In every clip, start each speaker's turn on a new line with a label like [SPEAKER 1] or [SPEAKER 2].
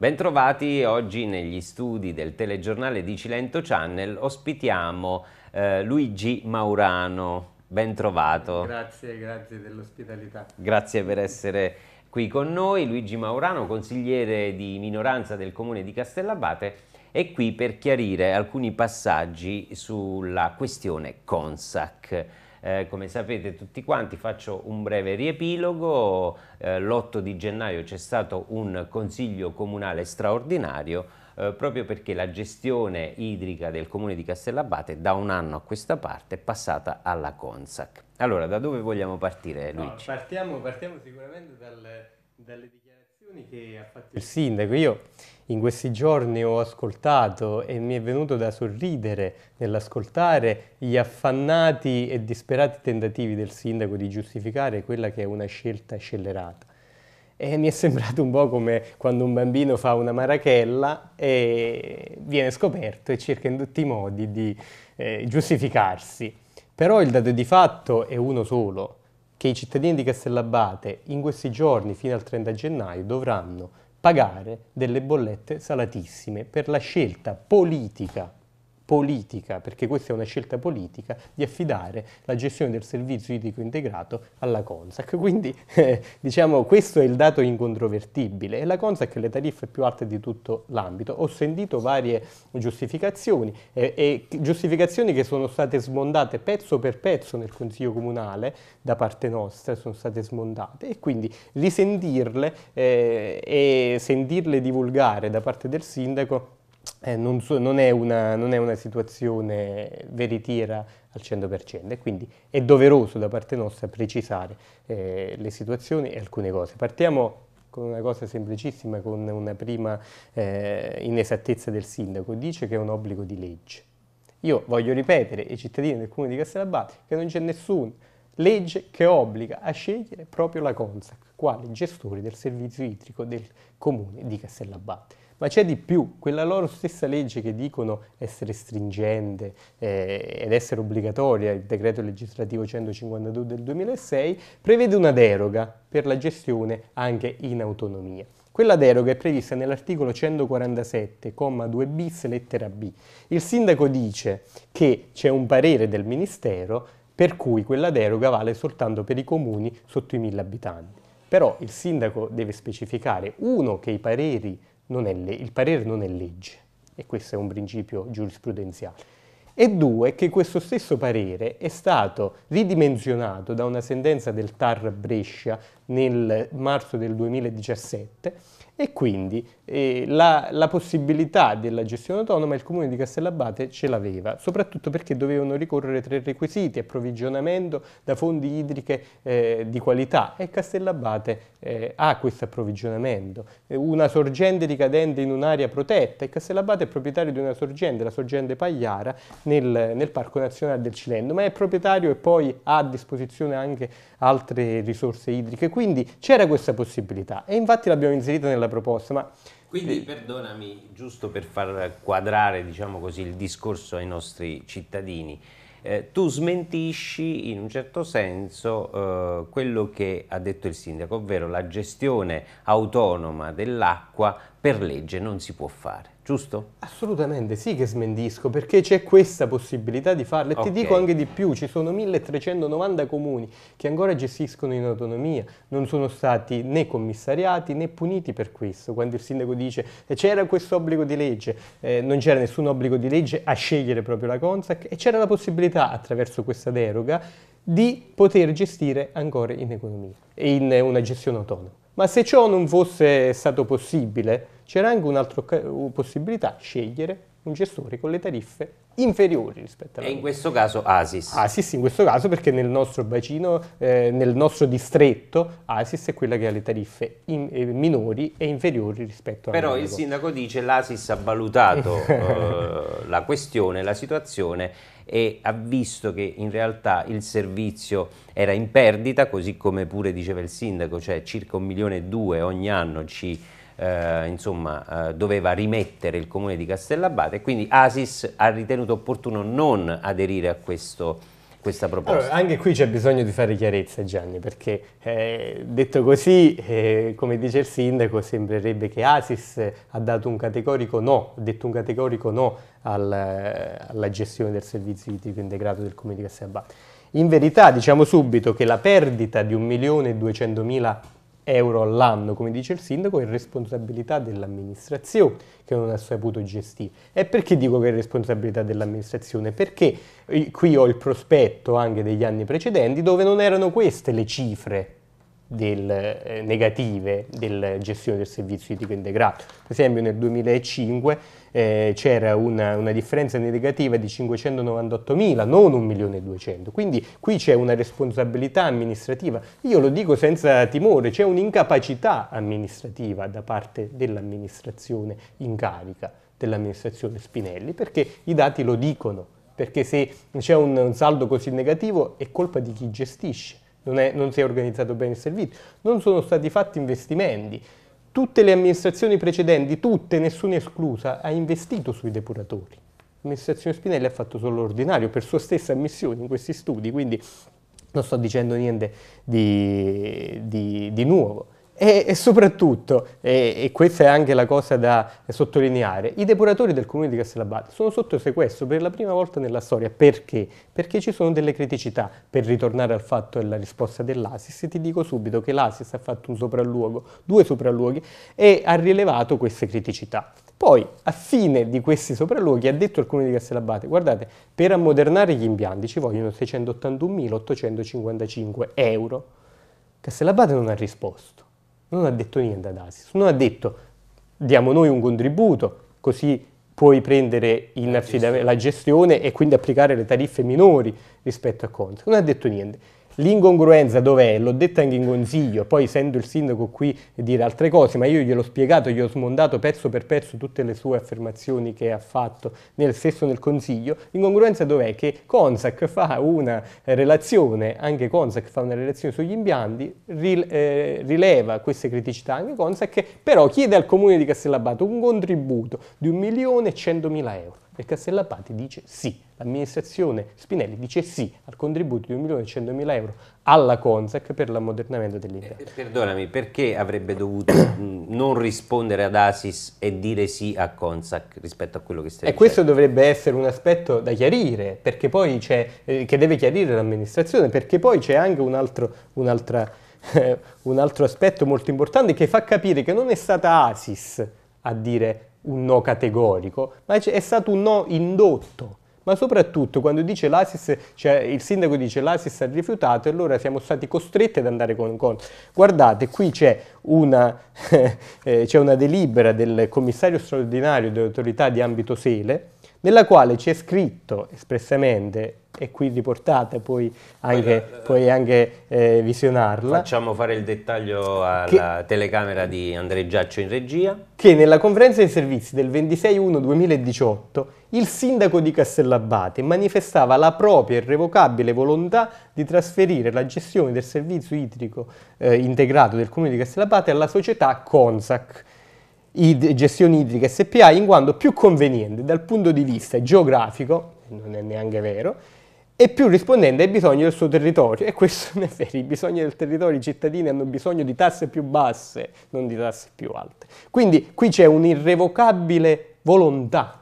[SPEAKER 1] Bentrovati oggi negli studi del telegiornale di Cilento Channel ospitiamo eh, Luigi Maurano. Bentrovato.
[SPEAKER 2] Grazie, grazie dell'ospitalità.
[SPEAKER 1] Grazie per essere qui con noi. Luigi Maurano, consigliere di minoranza del comune di Castellabate, è qui per chiarire alcuni passaggi sulla questione Consac. Eh, come sapete tutti quanti faccio un breve riepilogo, eh, l'8 di gennaio c'è stato un consiglio comunale straordinario eh, proprio perché la gestione idrica del comune di Castellabate da un anno a questa parte è passata alla CONSAC. Allora, da dove vogliamo partire Luigi?
[SPEAKER 2] No, partiamo, partiamo, sicuramente dal, dalle dichiarazioni che ha fatto il sindaco. Io in questi giorni ho ascoltato e mi è venuto da sorridere nell'ascoltare gli affannati e disperati tentativi del sindaco di giustificare quella che è una scelta scellerata. E mi è sembrato un po' come quando un bambino fa una marachella e viene scoperto e cerca in tutti i modi di eh, giustificarsi. Però il dato di fatto è uno solo, che i cittadini di Castellabate in questi giorni fino al 30 gennaio dovranno pagare delle bollette salatissime per la scelta politica politica, perché questa è una scelta politica, di affidare la gestione del servizio idrico integrato alla CONSAC. Quindi eh, diciamo questo è il dato incontrovertibile la CONSAC ha le tariffe più alte di tutto l'ambito. Ho sentito varie giustificazioni eh, e giustificazioni che sono state smondate pezzo per pezzo nel Consiglio Comunale da parte nostra, sono state sbondate e quindi risentirle eh, e sentirle divulgare da parte del sindaco eh, non, so, non, è una, non, è una, situazione veritiera al 100% e quindi è doveroso da parte nostra precisare eh, le situazioni e alcune cose. Partiamo con una cosa semplicissima, con una prima eh, inesattezza del sindaco, dice che è un obbligo di legge. Io voglio ripetere ai cittadini del comune di Castellabate che non c'è nessuna legge che obbliga a scegliere proprio la Consac quale gestore del servizio idrico del comune di Castellabate. Ma c'è di più, quella loro stessa legge che dicono essere stringente eh, ed essere obbligatoria, il decreto legislativo 152 del 2006, prevede una deroga per la gestione anche in autonomia. Quella deroga è prevista nell'articolo 147,2 bis lettera B. Il sindaco dice che c'è un parere del Ministero per cui quella deroga vale soltanto per i comuni sotto i 1000 abitanti. Però il sindaco deve specificare, uno, che i pareri le- il parere non è legge, e questo è un principio giurisprudenziale. E due, che questo stesso parere è stato ridimensionato da una sentenza del TAR Brescia nel marzo del 2017 e quindi eh, la, la, possibilità della gestione autonoma il comune di Castellabate ce l'aveva, soprattutto perché dovevano ricorrere tre requisiti, approvvigionamento da fondi idriche eh, di qualità e Castellabate eh, ha questo approvvigionamento, eh, una sorgente ricadente in un'area protetta e Castellabate è proprietario di una sorgente, la sorgente Pagliara, nel, nel Parco Nazionale del Cilento, ma è proprietario e poi ha a disposizione anche altre risorse idriche, quindi c'era questa possibilità e infatti l'abbiamo inserita nella proposta. Ma... Quindi eh,
[SPEAKER 1] perdonami, giusto per far quadrare diciamo così, il discorso ai nostri cittadini, eh, tu smentisci in un certo senso eh, quello che ha detto il sindaco, ovvero la gestione autonoma dell'acqua per legge non si può fare
[SPEAKER 2] giusto? Assolutamente sì che smentisco perché c'è questa possibilità di farlo. E okay. ti dico anche di più, ci sono 1390 comuni che ancora gestiscono in autonomia, non sono stati né commissariati né puniti per questo. Quando il sindaco dice c'era questo obbligo di legge, eh, non c'era nessun obbligo di legge a scegliere proprio la Consac e c'era la possibilità attraverso questa deroga di poter gestire ancora in economia e in una gestione autonoma. Ma se ciò non fosse stato possibile, c'era anche un'altra possibilità, scegliere un gestore con le tariffe inferiori rispetto
[SPEAKER 1] a... E in questo caso Asis. Asis
[SPEAKER 2] in questo caso perché nel nostro bacino, eh, nel nostro distretto, Asis è quella che ha le tariffe in, eh, minori e inferiori rispetto a Però il
[SPEAKER 1] sindaco dice l'Asis ha valutato eh, la questione, la situazione e ha visto che in realtà il servizio era in perdita, così come pure diceva il sindaco, cioè circa un milione e due ogni anno ci eh, insomma, eh, doveva rimettere il comune di Castellabate e quindi Asis ha ritenuto opportuno non aderire a questo questa proposta. Allora,
[SPEAKER 2] anche qui c'è bisogno di fare chiarezza Gianni, perché eh, detto così, eh, come dice il sindaco, sembrerebbe che Asis ha dato un categorico no, detto un categorico no al, alla gestione del servizio idrico integrato del comune di Castellabate. In verità diciamo subito che la perdita di 1.200.000 euro all'anno, come dice il sindaco, è responsabilità dell'amministrazione che non ha saputo gestire. E perché dico che è responsabilità dell'amministrazione? Perché eh, qui ho il prospetto anche degli anni precedenti dove non erano queste le cifre del, eh, negative della gestione del servizio idrico integrato. Per esempio nel 2005 eh, c'era una, una, differenza negativa di 598.000, non 1.200.000. Quindi qui c'è una responsabilità amministrativa. Io lo dico senza timore, c'è un'incapacità amministrativa da parte dell'amministrazione in carica, dell'amministrazione Spinelli, perché i dati lo dicono, perché se c'è un, un saldo così negativo è colpa di chi gestisce non, è, non si è organizzato bene il servizio, non sono stati fatti investimenti. Tutte le amministrazioni precedenti, tutte, nessuna esclusa, ha investito sui depuratori. L'amministrazione Spinelli ha fatto solo l'ordinario per sua stessa ammissione in questi studi, quindi non sto dicendo niente di, di, di nuovo. E, e soprattutto, e, e, questa è anche la cosa da sottolineare, i depuratori del comune di Castellabate sono sotto sequestro per la prima volta nella storia. Perché? Perché ci sono delle criticità. Per ritornare al fatto della risposta dell'ASIS, ti dico subito che l'ASIS ha fatto un sopralluogo, due sopralluoghi, e ha rilevato queste criticità. Poi, a fine di questi sopralluoghi, ha detto il comune di Castellabate, guardate, per ammodernare gli impianti ci vogliono 681.855 euro. Castellabate non ha risposto non ha detto niente ad Asis, non ha detto diamo noi un contributo, così puoi prendere la gestione. la gestione e quindi applicare le tariffe minori rispetto a Consip, non ha detto niente. L'incongruenza dov'è? L'ho detto anche in consiglio, poi sento il sindaco qui dire altre cose, ma io gliel'ho spiegato, gli ho smontato pezzo per pezzo tutte le sue affermazioni che ha fatto nel stesso nel consiglio. L'incongruenza dov'è? Che Consac fa una relazione, anche Consac fa una relazione sugli impianti, eh, rileva queste criticità anche Consac, però chiede al comune di Castellabato un contributo di 1.100.000 euro del Castellapati dice sì, l'amministrazione Spinelli dice sì al contributo di 1.100.000 euro alla Consac per l'ammodernamento dell'impianto. Eh,
[SPEAKER 1] perdonami, perché avrebbe dovuto mm, non rispondere ad Asis e dire sì a Consac rispetto a quello che stai e dicendo? E questo
[SPEAKER 2] dovrebbe essere un aspetto da chiarire, perché poi c'è, eh, che deve chiarire l'amministrazione, perché poi c'è anche un altro, un'altra, un altro aspetto molto importante che fa capire che non è stata Asis a dire un no categorico, ma è stato un no indotto. Ma soprattutto quando dice l'ASIS, cioè il sindaco dice l'ASIS ha rifiutato e allora siamo stati costretti ad andare con incontro. Guardate, qui c'è una, eh, una delibera del commissario straordinario dell'autorità di ambito Sele, nella quale c'è scritto espressamente, e qui riportata, puoi anche, allora, eh, puoi anche eh, visionarla.
[SPEAKER 1] Facciamo fare il dettaglio alla che, telecamera di Andrea Giaccio in regia.
[SPEAKER 2] Che nella conferenza dei servizi del 26-1-2018 il sindaco di Castellabate manifestava la propria irrevocabile volontà di trasferire la gestione del servizio idrico eh, integrato del comune di Castellabate alla società CONSAC id- gestioni idriche SPA in quanto più conveniente dal punto di vista geografico, non è neanche vero, e più rispondente ai bisogni del suo territorio. E questo non è vero, i bisogni del territorio, i cittadini hanno bisogno di tasse più basse, non di tasse più alte. Quindi qui c'è un'irrevocabile volontà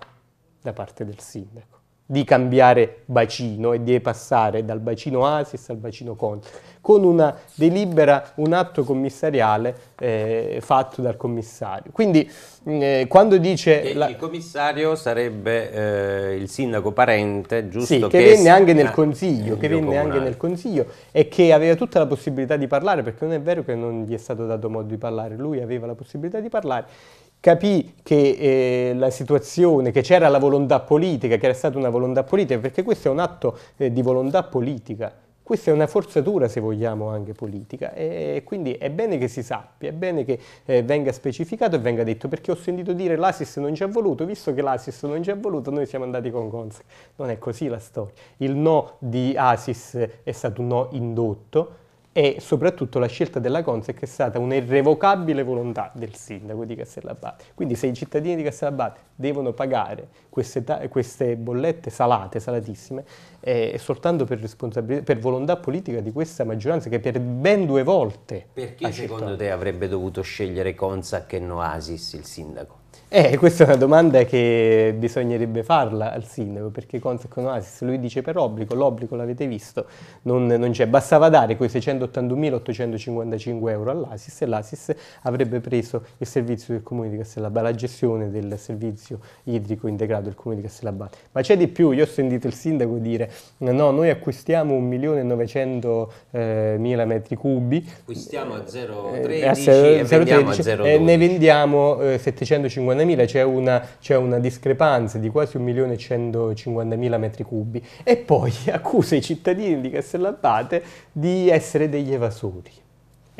[SPEAKER 2] da parte del sindaco di cambiare bacino e di passare dal bacino Asis al bacino Conte, con una delibera, un atto commissariale eh, fatto dal commissario. Quindi mm, eh, quando dice...
[SPEAKER 1] La... Il commissario sarebbe eh, il sindaco parente, giusto? Sì, che, che venne, anche nel, eh, consiglio, che venne anche nel
[SPEAKER 2] consiglio, e che aveva tutta la possibilità di parlare, perché non è vero che non gli è stato dato modo di parlare, lui aveva la possibilità di parlare capì che eh, la situazione, che c'era la volontà politica, che era stata una volontà politica, perché questo è un atto eh, di volontà politica, questa è una forzatura, se vogliamo, anche politica, e quindi è bene che si sappia, è bene che eh, venga specificato e venga detto, perché ho sentito dire l'Asis non ci ha voluto, visto che l'Asis non ci ha voluto, noi siamo andati con Gonzaga. Non è così la storia. Il no di Asis è stato un no indotto, e soprattutto la scelta della Consec è stata un'irrevocabile volontà del sindaco di Castellabate. Quindi se i cittadini di Castellabate devono pagare queste, queste bollette salate, salatissime, eh, è eh, soltanto per, per, volontà politica di questa maggioranza che per ben due volte...
[SPEAKER 1] Perché secondo te avrebbe dovuto scegliere Consec e Noasis il sindaco?
[SPEAKER 2] Eh, questa è una domanda che bisognerebbe farla al sindaco, perché Consec con Oasis lui dice per obbligo, l'obbligo l'avete visto, non, non c'è. Bastava dare quei 681.855 euro all'Asis e l'Asis avrebbe preso il servizio del Comune di Castellabate, la gestione del servizio idrico integrato del Comune di Castellabate. Ma c'è di più, io ho sentito il sindaco dire, no, noi acquistiamo 1.900.000 eh, metri cubi.
[SPEAKER 1] Acquistiamo a 0,13 eh, e vendiamo a 0,12. Eh, ne
[SPEAKER 2] vendiamo eh, 750. 150.000 c'è una, c'è una discrepanza di quasi 1.150.000 metri cubi e poi accusa i cittadini di Castellabate di essere degli evasori.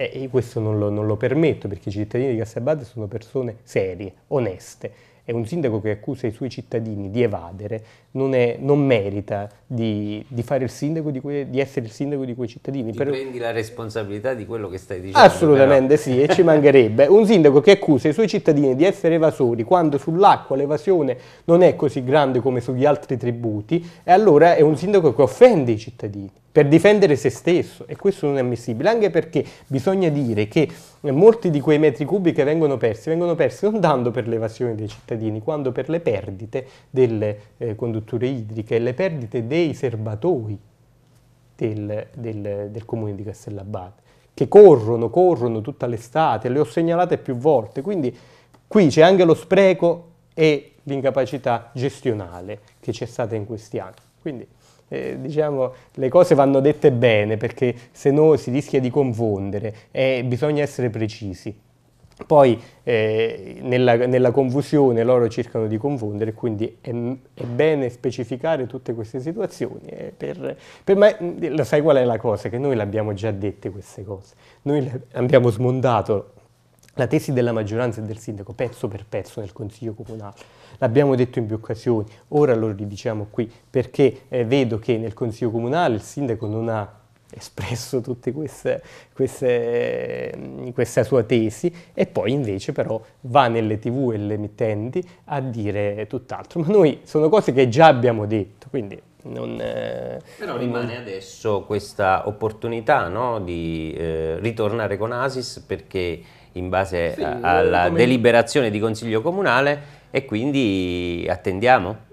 [SPEAKER 2] E questo non lo, non lo permetto perché i cittadini di Castellabate sono persone serie, oneste e un sindaco che accusa i suoi cittadini di evadere non, è, non merita di, di, di, que, di, essere il sindaco di quei cittadini. Ti per... prendi
[SPEAKER 1] la responsabilità di quello che stai dicendo. Assolutamente però. sì, e ci
[SPEAKER 2] mancherebbe. Un sindaco che accusa i suoi cittadini di essere evasori quando sull'acqua l'evasione non è così grande come sugli altri tributi, e allora è un sindaco che offende i cittadini per difendere se stesso e questo non è ammissibile, anche perché bisogna dire che molti di quei metri cubi che vengono persi vengono persi non tanto per l'evasione dei cittadini, quanto per le perdite delle eh, condutture idriche e le perdite dei serbatoi del, del, del comune di Castellabate, che corrono, corrono tutta l'estate, le ho segnalate più volte, quindi qui c'è anche lo spreco e l'incapacità gestionale che c'è stata in questi anni. Quindi, eh, diciamo, le cose vanno dette bene perché se no si rischia di confondere e bisogna essere precisi. Poi eh, nella, nella, confusione loro cercano di confondere, quindi è, è bene specificare tutte queste situazioni. Eh, per, per, me, lo sai qual è la cosa? Che noi le abbiamo già dette queste cose, noi le abbiamo smondato la tesi della maggioranza e del sindaco pezzo per pezzo nel Consiglio Comunale. L'abbiamo detto in più occasioni, ora lo ridiciamo qui, perché eh, vedo che nel Consiglio Comunale il sindaco non ha espresso tutta mm, questa sua tesi e poi invece però va nelle tv e le emittenti a dire tutt'altro. Ma noi sono cose che già abbiamo detto, quindi non, eh, Però rimane non... adesso questa
[SPEAKER 1] opportunità no, di eh, ritornare con Asis perché in base sì, eh, alla come... deliberazione di Consiglio Comunale e quindi attendiamo?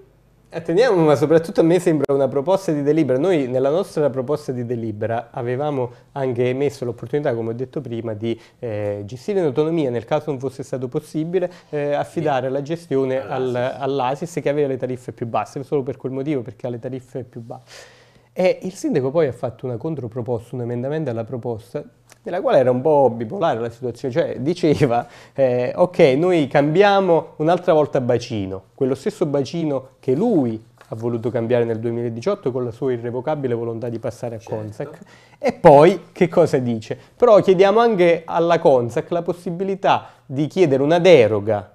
[SPEAKER 2] Attendiamo, ma soprattutto a me sembra una proposta di delibera. Noi nella nostra proposta di delibera avevamo anche emesso l'opportunità, come ho detto prima, di eh, gestire in autonomia, nel caso non fosse stato possibile, eh, affidare la gestione al, all'ASIS che aveva le tariffe più basse, solo per quel motivo, perché ha le tariffe più basse. E il sindaco poi ha fatto una controproposta, un emendamento alla proposta, nella quale era un po' bipolare la situazione, cioè diceva eh, ok noi cambiamo un'altra volta bacino, quello stesso bacino che lui ha voluto cambiare nel 2018 con la sua irrevocabile volontà di passare a certo. Consec e poi che cosa dice? Però chiediamo anche alla Consac la possibilità di chiedere una deroga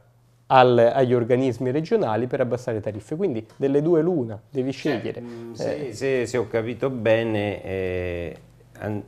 [SPEAKER 2] al, agli organismi regionali per abbassare tariffe, quindi delle due l'una, devi cioè, scegliere. Mm, eh, se,
[SPEAKER 1] se, se, ho capito bene... Eh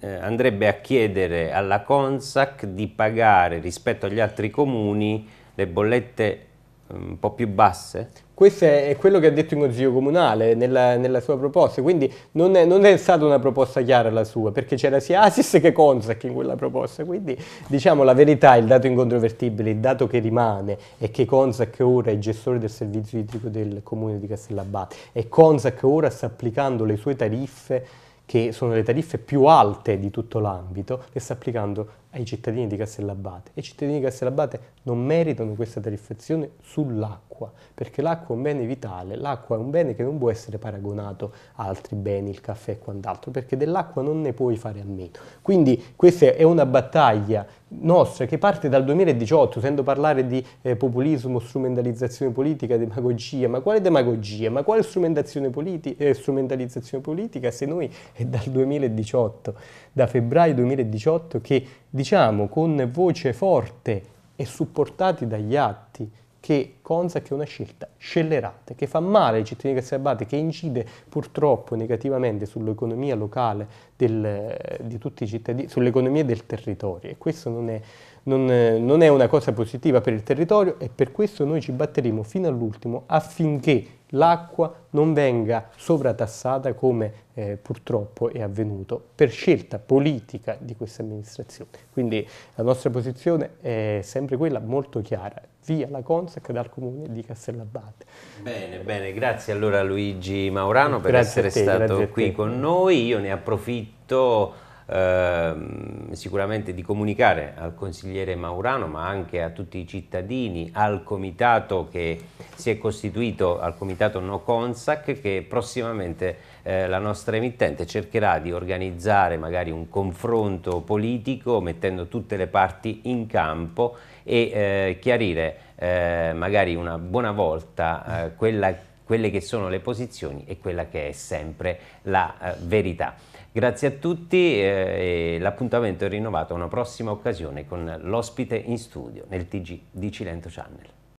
[SPEAKER 1] eh, andrebbe a chiedere alla Consac di pagare rispetto agli altri comuni le bollette eh, un po' più basse?
[SPEAKER 2] Questo è quello che ha detto il consiglio comunale nella, nella sua proposta, quindi non è, non è, stata una proposta chiara la sua, perché c'era sia Asis che Consac in quella proposta, quindi diciamo la verità, il dato incontrovertibile, il dato che rimane è che Consac ora è gestore del servizio idrico del comune di Castellabate e Consac ora sta applicando le sue tariffe che sono le tariffe più alte di tutto l'ambito, le sta applicando ai cittadini di Castellabate e i cittadini di Castellabate non meritano questa tariffazione sull'acqua perché l'acqua è un bene vitale, l'acqua è un bene che non può essere paragonato a altri beni, il caffè e quant'altro perché dell'acqua non ne puoi fare a meno. Quindi questa è una battaglia nostra che parte dal 2018, sento parlare di eh, populismo, strumentalizzazione politica, demagogia, ma quale demagogia, ma quale politi eh, strumentalizzazione politica se noi è dal 2018, da febbraio 2018 che diciamo con voce forte e supportati dagli atti che Consac è una scelta scellerata, che fa male ai cittadini castellabati, che incide purtroppo negativamente sull'economia locale del, di tutti i cittadini, sull'economia del territorio e questo non è, non, non è una cosa positiva per il territorio e per questo noi ci batteremo fino all'ultimo affinché l'acqua non venga sovratassata come eh, purtroppo è avvenuto per scelta politica di questa amministrazione. Quindi la nostra posizione è sempre quella molto chiara, via la Consac dal comune di Castellabate.
[SPEAKER 1] Bene, bene, grazie allora Luigi Maurano per grazie essere te, stato qui con noi, io ne approfitto Ehm, sicuramente di comunicare al consigliere Maurano ma anche a tutti i cittadini, al comitato che si è costituito, al comitato no Consac che prossimamente eh, la nostra emittente cercherà di organizzare magari un confronto politico mettendo tutte le parti in campo e eh, chiarire eh, magari una buona volta eh, quella, quelle che sono le posizioni e quella che è sempre la eh, verità. Grazie a tutti eh, e l'appuntamento è rinnovato a una prossima occasione con l'ospite in studio nel TG di Cilento Channel.